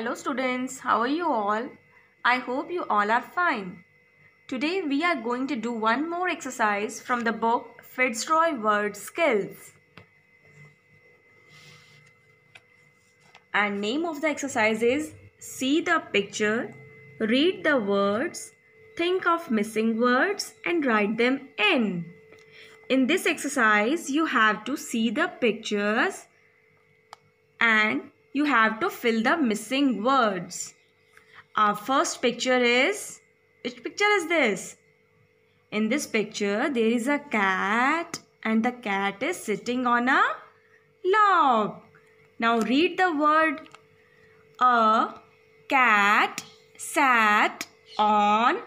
Hello students, how are you all? I hope you all are fine. Today we are going to do one more exercise from the book Fitzroy Word Skills. And name of the exercise is See the picture, read the words, think of missing words and write them in. In this exercise, you have to see the pictures and you have to fill the missing words. Our first picture is, which picture is this? In this picture, there is a cat and the cat is sitting on a log. Now read the word. A cat sat on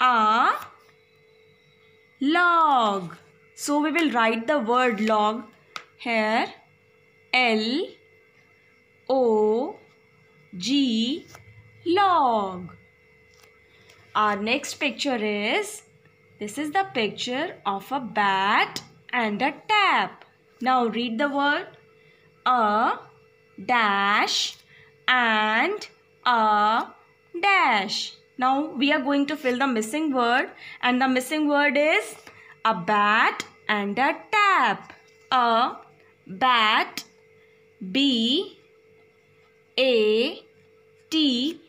a log. So we will write the word log here. L O G log. Our next picture is this is the picture of a bat and a tap. Now read the word a dash and a dash. Now we are going to fill the missing word and the missing word is a bat and a tap. A bat B a T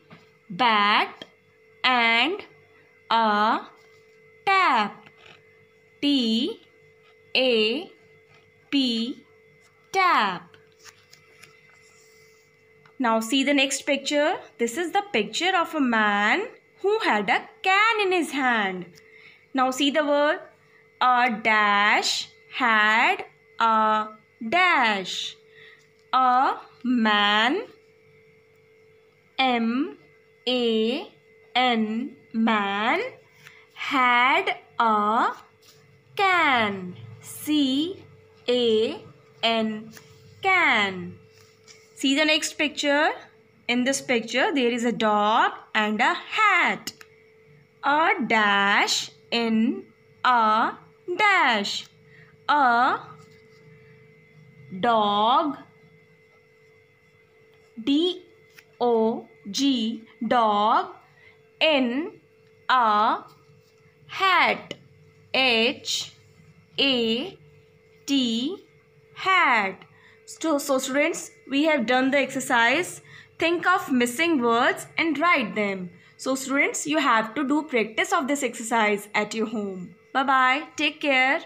bat and a tap T A P tap Now see the next picture this is the picture of a man who had a can in his hand Now see the word a dash had a dash a man M A N man had a can C A N can see the next picture in this picture there is a dog and a hat a dash in a dash a dog D O G dog N a hat H A T hat so, so students we have done the exercise think of missing words and write them so students you have to do practice of this exercise at your home bye bye take care